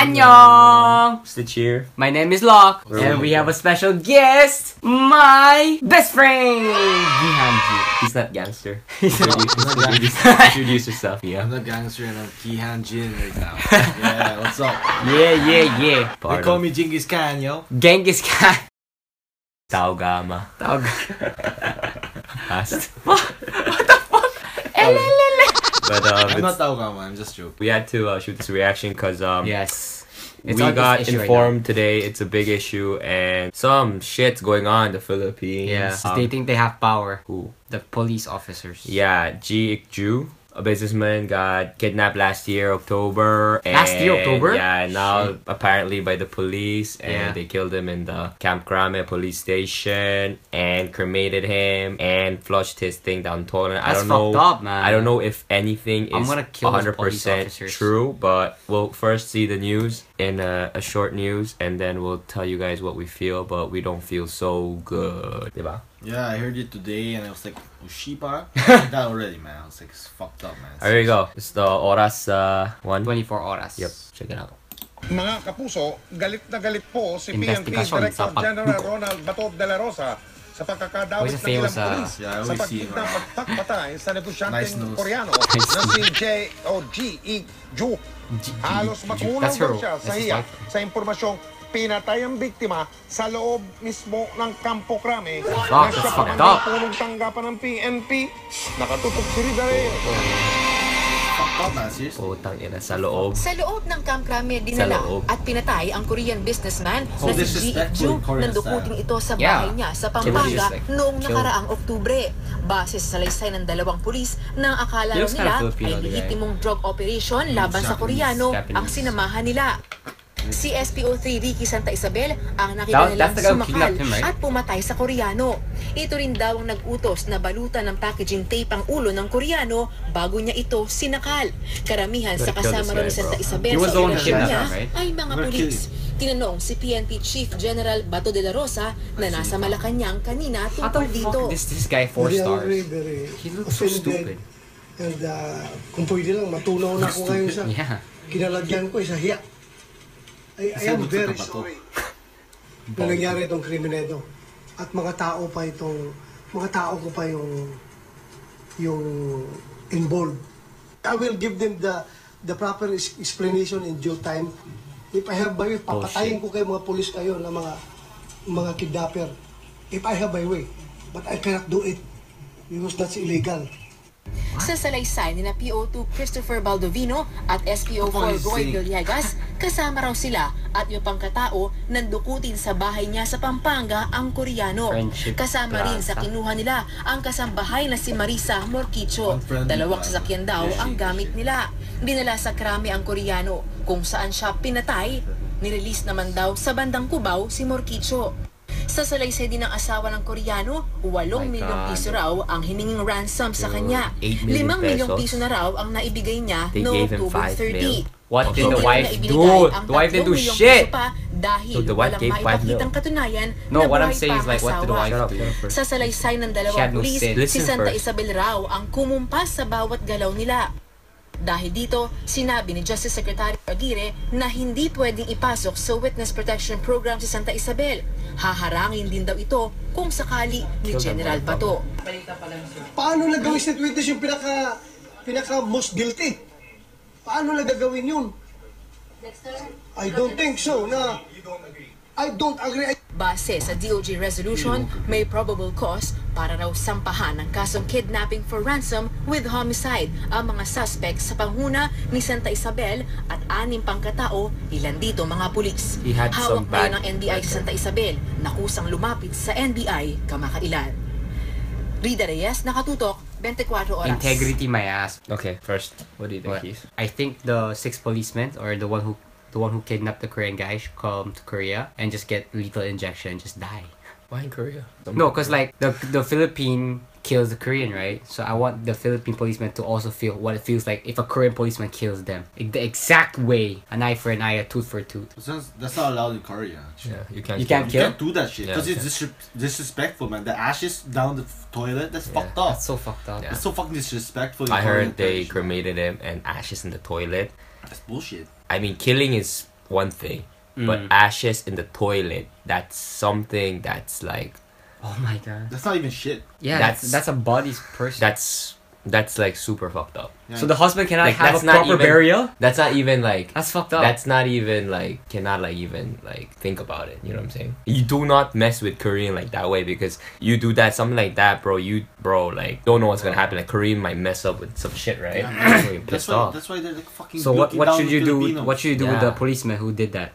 Annyeong! Stitch cheer. My name is Locke. and we have a special guest, my best friend! Gi He's not gangster. He's not gangster. Introduce yourself. Yeah. I'm not gangster and I'm Gi Hanjin right now. yeah, what's up? Yeah, yeah, yeah. Pardon. They call me Genghis Khan, yo. Genghis Khan. Taogama. Taogama. Past. But um, I'm not one. I'm just joking. We had to uh, shoot this reaction because um, yes, it's we got informed right today. It's a big issue and some shit's going on in the Philippines. Yeah, um, they think they have power. Who? The police officers. Yeah, Ji Ik a businessman got kidnapped last year October. last year October. Yeah, now Shit. apparently by the police, and yeah. they killed him in the Camp Crame police station and cremated him and flushed his thing down toilet. That's I don't know. Up, I don't know if anything is one hundred percent true, but we'll first see the news in a, a, short news, and then we'll tell you guys what we feel. But we don't feel so good, right? Yeah, I heard it today and I was like, Ushiba? that already, man. I was like, it's fucked up, man. It's there you go. It's the Oras uh, one. 24 Oras. Yep, check it out. Mga kapuso, galit na galit po si PNP Director General Ronald Batob de la Rosa sa pagkakadawit ng ilang uh, pulis yeah, sa pagkita pagpatay sa negosyanteng nice Koreano na si J.O.G.E. Ju. Halos makulang siya sa hiya sa impormasyong pinatay ang biktima sa loob mismo ng Campo Crame na Fuck, siya that's fucked tanggapan ng PNP. Nakatutok si Ridareo. Putang ina sa loob. Sa loob ng Camp Crame dinala at pinatay ang Korean businessman oh, na si Ji disrespectful Ikju Korean ito sa Yeah. bahay niya sa Pampanga disrespect. noong Chill. nakaraang Oktubre. Base sa salaysay ng dalawang pulis na akala He raw looks nila Filipino, ay the drug operation laban sa Koreano Japanese. ang sinamahan nila. Si SPO3 Ricky Santa Isabel ang nakita nilang sumakal him, right? at pumatay sa Koreano. Ito rin daw ang nag-utos na balutan ng packaging tape ang ulo ng Koreano bago niya ito sinakal. Karamihan sa kasama ni Santa Isabel sa operasyon niya right? ay mga pulis. Tinanong si PNP Chief General Bato de la Rosa na nasa Malacanang kanina tungkol dito. This, this guy four stars. He looks so stupid. And, uh, kung pwede lang, matunaw na ako ngayon sa yeah. kinalagyan ko, isa hiyak. I, I am very sorry na nangyari itong krimenedo. At mga tao pa itong, mga tao ko pa yung, yung involved. I will give them the, the proper explanation in due time. If I have by way, oh, papatayin ko kayo mga polis kayo na mga, mga kidnapper. If I have by way. But I cannot do it because that's illegal. Sa salaysay ni na PO2 Christopher Baldovino at SPO4 Roy Villegas, kasama raw sila at yung pangkatao nandukutin sa bahay niya sa Pampanga ang Koreano. Friendship kasama Plaza. rin sa kinuha nila ang kasambahay na si Marisa Morquicho. Dalawang sasakyan daw ang gamit nila. Dinala sa krami ang Koreano kung saan siya pinatay. Nirelease naman daw sa bandang Cubao si Morquicho. Sa salaysay din ng asawa ng Koreano, 8 My milyong God. piso raw ang hininging ransom sa kanya. 8 million 5 milyong piso na raw ang naibigay niya They noong October 5 mil. What did the wife do? The wife didn't do shit! Pa dahil So the wife gave five mil. No, what I'm buhay saying is like, what did the wife do? Sa salaysay ng dalawang no pulis, si Listen Santa Isabel Rao ang kumumpas sa bawat galaw nila. Dahil dito, sinabi ni Justice Secretary Aguirre na hindi pwedeng ipasok sa Witness Protection Program si Santa Isabel. Haharangin din daw ito kung sakali ni General Pato. Paano nagawin si witness yung pinaka, pinaka most guilty? Paano na gagawin yun? I don't think so na I don't agree. Base sa DOJ resolution, may probable cause para raw sampahan ang kasong kidnapping for ransom with homicide ang mga suspects sa panghuna ni Santa Isabel at anim pangkatao ilan dito mga pulis. Hawak pa ng NBI sa Santa Isabel, nakusang lumapit sa NBI kamakailan. Rida Reyes, Nakatutok, 24 oras. Integrity my ass. Okay, first, what do you think I think the six policemen or the one who the one who kidnapped the Korean guy should come to Korea and just get lethal injection and just die. Why in Korea? Somewhere no, because like the the Philippine kills a Korean, right? So I want the Philippine policeman to also feel what it feels like if a Korean policeman kills them. The exact way an eye for an eye, a tooth for a tooth. That's, that's not allowed in Korea. Yeah, you can't. You can't kill. You can't do that shit because yeah, it's dis- disrespectful, man. The ashes down the toilet. That's yeah, fucked up. That's so fucked up. Yeah. It's so fucking disrespectful. I Korean heard they cremated him and ashes in the toilet. That's bullshit. I mean, killing is one thing, mm. but ashes in the toilet. That's something that's like Oh my god. That's not even shit. Yeah, that's that's, a body's person. That's that's like super fucked up. Yeah. So the husband cannot like, have a proper even, burial. That's not even like that's fucked up. That's not even like cannot like even like think about it. You know what I'm saying? You do not mess with Korean like that way because you do that something like that, bro. You bro like don't know what's gonna happen. Like Korean might mess up with some shit, right? Yeah, that's, why, that's why they're like fucking. So what what should you do? what should you do yeah. with the policeman who did that?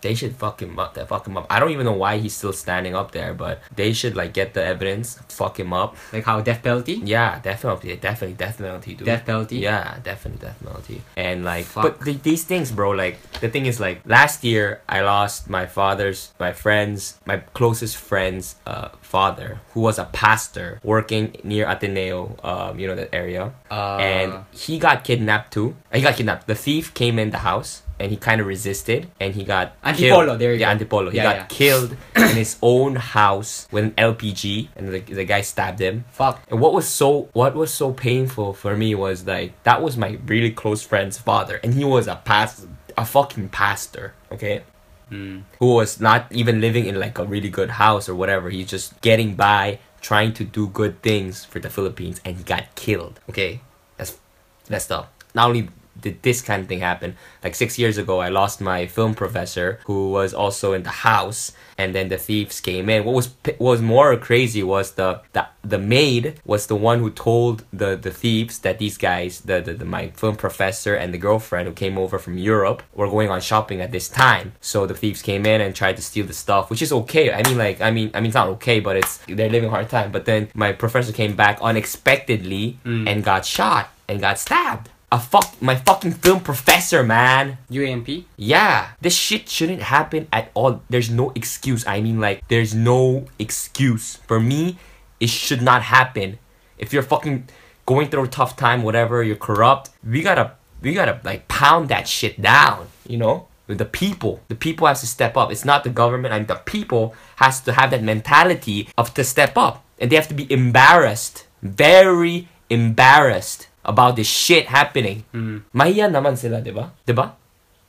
they should fuck him up. They fuck him up. I don't even know why he's still standing up there, but they should like get the evidence, fuck him up. Like how death penalty? Yeah, death penalty. Definitely death penalty, dude. Death penalty. Yeah, definitely death penalty. And like, fuck. but th- these things, bro. Like the thing is, like last year I lost my father's, my friends, my closest friends, uh, father, who was a pastor working near Ateneo, um, you know that area, uh, and he got kidnapped too. He got kidnapped. The thief came in the house and he kind of resisted and he got Antipolo. Killed. There you yeah, go. Antipolo. He yeah, got yeah. killed in his own house with an LPG, and the, the guy stabbed him. Fuck. And what was so what was so painful for me was like that was my really close friend's father, and he was a past a fucking pastor. Okay. Mm. Who was not even living in like a really good house or whatever. He's just getting by, trying to do good things for the Philippines, and he got killed. Okay, that's messed up. Not only did this kind of thing happen? Like six years ago, I lost my film professor who was also in the house, and then the thieves came in. What was what was more crazy was the the, the maid was the one who told the, the thieves that these guys, the, the, the my film professor and the girlfriend who came over from Europe, were going on shopping at this time. So the thieves came in and tried to steal the stuff, which is okay. I mean, like I mean, I mean, it's not okay, but it's they're living hard time. But then my professor came back unexpectedly mm. and got shot and got stabbed a fuck my fucking film professor, man. UAMP? Yeah. This shit shouldn't happen at all. There's no excuse. I mean like there's no excuse. For me, it should not happen. If you're fucking going through a tough time, whatever, you're corrupt, we gotta we gotta like pound that shit down, you know? The people. The people has to step up. It's not the government. I mean the people has to have that mentality of to step up. And they have to be embarrassed. Very embarrassed about this shit happening. Hmm. maya naman sila, di ba? ba?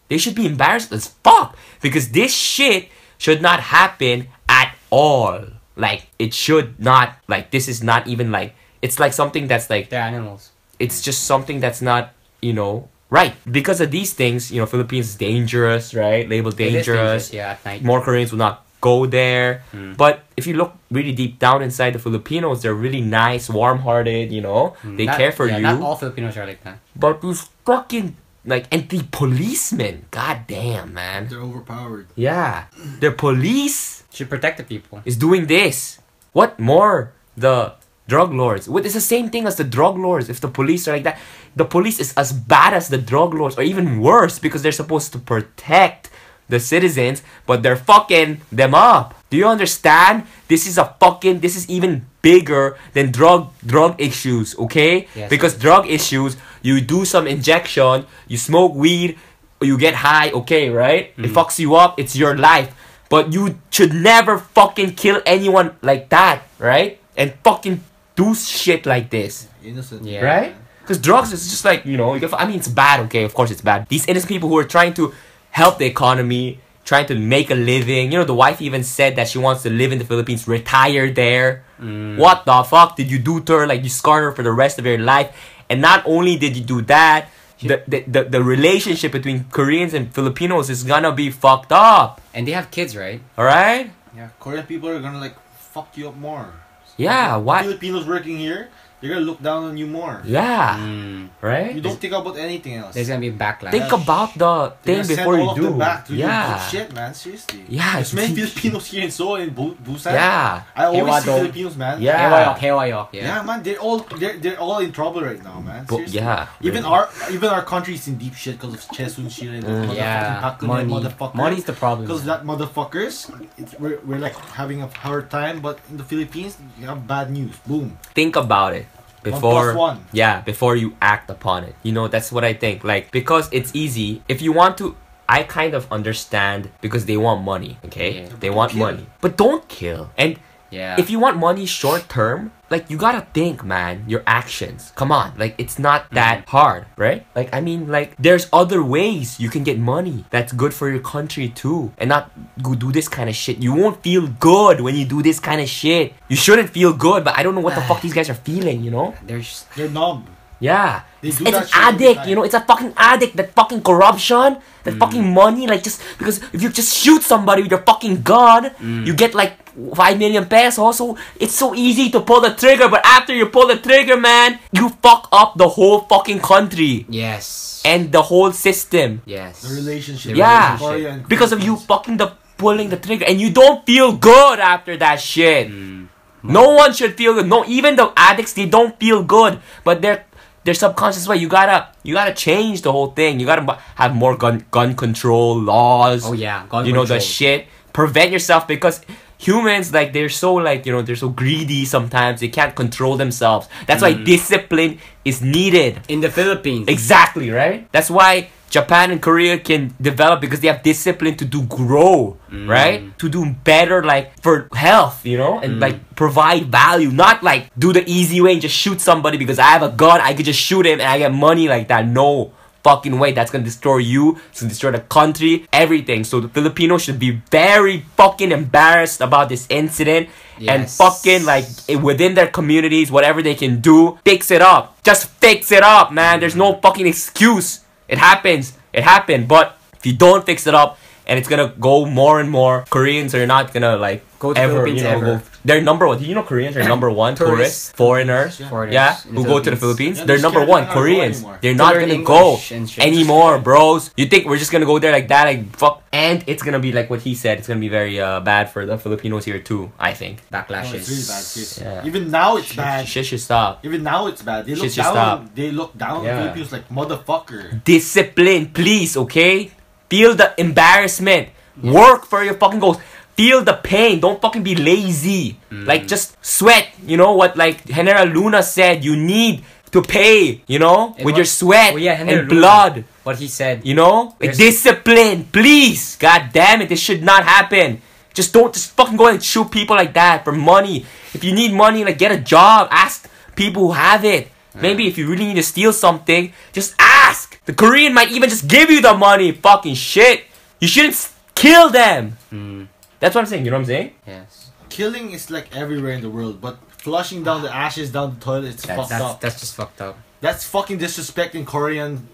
They should be embarrassed as fuck because this shit should not happen at all. Like it should not. Like this is not even like it's like something that's like they're animals. It's just something that's not you know right because of these things. You know, Philippines is dangerous, right? Labeled dangerous. dangerous. Yeah, at night. More Koreans will not go there. Mm. But if you look really deep down inside the Filipinos, they're really nice, warm hearted, you know? Mm. They not, care for yeah, you. Not all Filipinos are like that. But these fucking like and the policemen, god damn man. They're overpowered. Yeah. The police should protect the people. Is doing this. What more the drug lords. What is the same thing as the drug lords if the police are like that. The police is as bad as the drug lords or even worse because they're supposed to protect the citizens, but they're fucking them up. Do you understand? This is a fucking this is even bigger than drug drug issues, okay? Yes, because drug issues, you do some injection, you smoke weed, you get high, okay, right? mm It fucks you up, it's your life. But you should never fucking kill anyone like that, right? And fucking do shit like this. Innocent. Yeah. Right? Because drugs is just like, you know, I mean, it's bad, okay? Of course it's bad. These innocent people who are trying to help the economy, trying to make a living. You know, the wife even said that she wants to live in the Philippines, retire there. Mm. What the fuck did you do to her? Like, you scarred her for the rest of your life. And not only did you do that, the, the, the, the relationship between Koreans and Filipinos is gonna be fucked up. And they have kids, right? Alright? Yeah, Korean people are gonna like fuck you up more. yeah, why? Filipinos working here, you are gonna look down on you more. Yeah. Mm. Right? You don't think about anything else. There's gonna be backlash. Think about the thing before you do. back to yeah. shit, man. Seriously. Yeah. There's many Filipinos here in Seoul and Busan. Yeah. I always see Filipinos, man. Yeah. Yeah. Hewayok. Yeah. yeah, man. They're all they're, they're all in trouble right now, man. Seriously. Bo- yeah. Even really. our even our country is in deep shit because of Chesun Shil and mm, yeah. Money. motherfucker. Money's the problem. Because that motherfuckers, we're, we're like having a hard time, but in the Philippines, you have bad news. Boom. Think about it before one one. yeah before you act upon it you know that's what i think like because it's easy if you want to i kind of understand because they want money okay yeah. they want money but don't kill and yeah if you want money short term like you gotta think man your actions come on like it's not that mm-hmm. hard right like i mean like there's other ways you can get money that's good for your country too and not go do this kind of shit you won't feel good when you do this kind of shit you shouldn't feel good but i don't know what the fuck these guys are feeling you know they're just, they're numb yeah. It's, it's an addict, you know. It's a fucking addict. That fucking corruption, that mm. fucking money. Like just because if you just shoot somebody with your fucking gun, mm. you get like five million pesos. So it's so easy to pull the trigger, but after you pull the trigger, man, you fuck up the whole fucking country. Yes. And the whole system. Yes. The relationship. Yeah. relationship. Because of you fucking the pulling the trigger, and you don't feel good after that shit. Mm. No one should feel good. No, even the addicts, they don't feel good, but they're their subconscious way. You gotta you gotta change the whole thing. You gotta have more gun gun control laws. Oh yeah, gun you know control. the shit. Prevent yourself because humans like they're so like you know they're so greedy sometimes they can't control themselves. That's mm. why discipline is needed in the Philippines. Exactly right. That's why Japan and Korea can develop because they have discipline to do grow, mm. right? To do better, like for health, you know, and mm. like provide value, not like do the easy way and just shoot somebody because I have a gun, I could just shoot him and I get money like that. No fucking way. That's gonna destroy you, it's gonna destroy the country, everything. So the Filipinos should be very fucking embarrassed about this incident yes. and fucking like within their communities, whatever they can do, fix it up. Just fix it up, man. There's no mm. fucking excuse it happens. It happened. But if you don't fix it up, and it's gonna go more and more. Koreans are not gonna like go to ever, Philippines you know, ever. Go, they're number one. You know, Koreans are number one tourists, tourists foreigners, yeah, yeah who go to the Philippines. Yeah, they're, number one. Koreans, they're not gonna English go anymore, bros. You think we're just gonna go there like that? Like fuck. And it's gonna be like what he said. It's gonna be very uh, bad for the Filipinos here too. I think backlashes. Oh, no, really yeah. Even now it's shit, bad. Shit should stop. Even now it's bad. They look shit down. Stop. They look down. Yeah. Filipinos like motherfucker. Discipline, please. Okay. Feel the embarrassment. Mm. Work for your fucking goals. Feel the pain. Don't fucking be lazy. Mm. Like just sweat. You know what? Like Henera Luna said, you need to pay. You know, with your sweat well, yeah, and Luna, blood. What he said. You know, like discipline. Please, god damn it, this should not happen. Just don't just fucking go and shoot people like that for money. If you need money, like get a job. Ask people who have it. Maybe if you really need to steal something, just ask. The Korean might even just give you the money. Fucking shit. You shouldn't kill them. Mm. That's what I'm saying. You know what I'm saying? Yes. Killing is like everywhere in the world, but flushing down the ashes down the toilet is fucked that's, up. That's just fucked up. That's fucking disrespecting Korean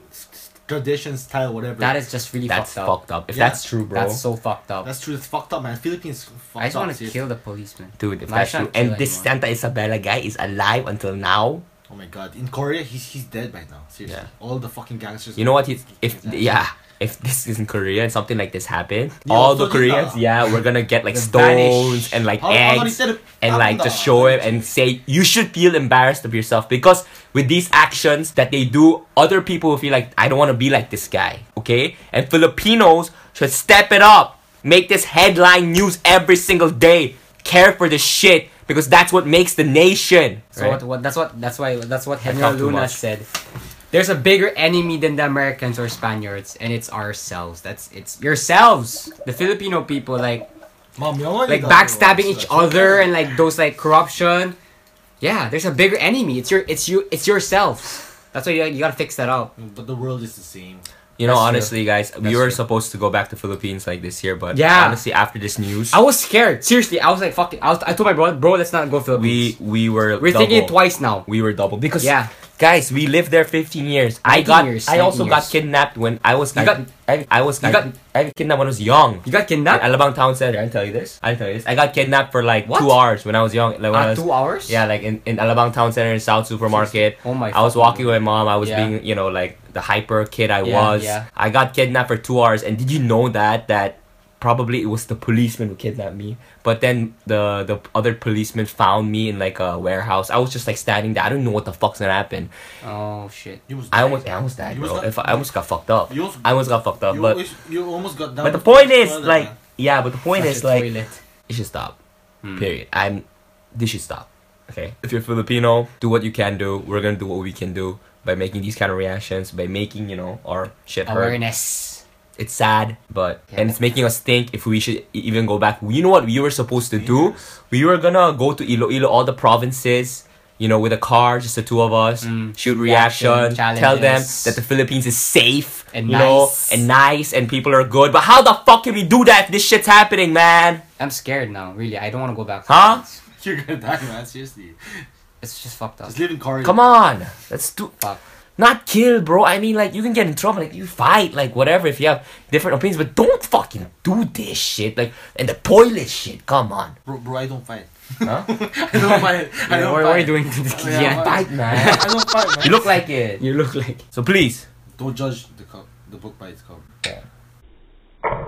tradition, style, whatever. That is just really that's fucked up. fucked up. If yeah. that's true, bro. That's so fucked up. That's true. It's fucked up, man. Philippines I just want to kill the policeman. Dude, if that's true. And this Santa Isabella guy is alive until now. Oh my god! In Korea, he's he's dead by now. Seriously, yeah. all the fucking gangsters. You know what? He's if yeah. If this is in Korea and something like this happened, yeah, all the Koreans, yeah, we're gonna get like stones and like how, eggs how and like just show him and say you should feel embarrassed of yourself because with these actions that they do, other people will feel like I don't want to be like this guy, okay? And Filipinos should step it up, make this headline news every single day, care for the shit because that's what makes the nation. So right? what, what, that's what that's why that's what Henry Luna said. There's a bigger enemy than the Americans or Spaniards, and it's ourselves. That's it's yourselves, the Filipino people, like Mom, like backstabbing each other and like those like corruption. Yeah, there's a bigger enemy. It's your it's you it's yourselves. That's why you, you gotta fix that up. But the world is the same. You know, That's honestly, true. guys, That's we were true. supposed to go back to Philippines like this year, but yeah, honestly, after this news, I was scared. Seriously, I was like, "Fuck it!" I, was, I told my brother, "Bro, let's not go Philippines." We we were we're double. thinking twice now. We were double because yeah, Guys, we lived there 15 years. I got. Years, I also years. got kidnapped when I was. You I, got. I, was. You I, got. I kidnapped when I was young. You got kidnapped. At Alabang Town Center. I didn't tell you this. I didn't tell you this. I got kidnapped for like what? two hours when I was young. Like when uh, I was, two hours. Yeah, like in in Alabang Town Center in South Supermarket. Oh my. I was walking with my mom. I was yeah. being, you know, like the hyper kid I yeah, was. Yeah. I got kidnapped for two hours, and did you know that that probably it was the policeman who kidnapped me. But then the the other policeman found me in like a warehouse. I was just like standing there. I don't know what the fuck's gonna happen. Oh shit! You was I almost, I almost died, bro. Got, if I, I almost got fucked up. You almost, I almost got fucked up. You but you almost got But the point is, like, man. yeah. But the point Such is, like, toilet. it should stop. Hmm. Period. I'm. This should stop. Okay. If you're Filipino, do what you can do. We're gonna do what we can do by making these kind of reactions, by making you know our shit awareness. Hurt it's sad, but yeah. and it's making us think if we should even go back. You know what we were supposed to do? We were gonna go to Iloilo, all the provinces. You know, with a car, just the two of us, mm. shoot reaction, reaction tell them that the Philippines is safe, and you nice. know, and nice, and people are good. But how the fuck can we do that if this shit's happening, man? I'm scared now. Really, I don't want to go back. huh? You're gonna die, man. Seriously. It's just fucked up. Just live in car Come on, let's do. Fuck. Not kill, bro. I mean, like, you can get in trouble. Like, you fight, like, whatever, if you have different opinions. But don't fucking do this shit. Like, and the toilet shit. Come on. Bro, bro I don't fight. Huh? I don't fight. I don't what, fight. are you doing to yeah, fight, man? I don't fight, man. You look like it. You look like it. So please. Don't judge the the book by its cover. Yeah.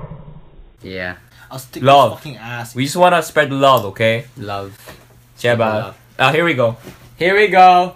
Yeah. I'll stick love. fucking ass. We just want to spread love, okay? Love. Cheba. oh, ah, here we go. Here we go.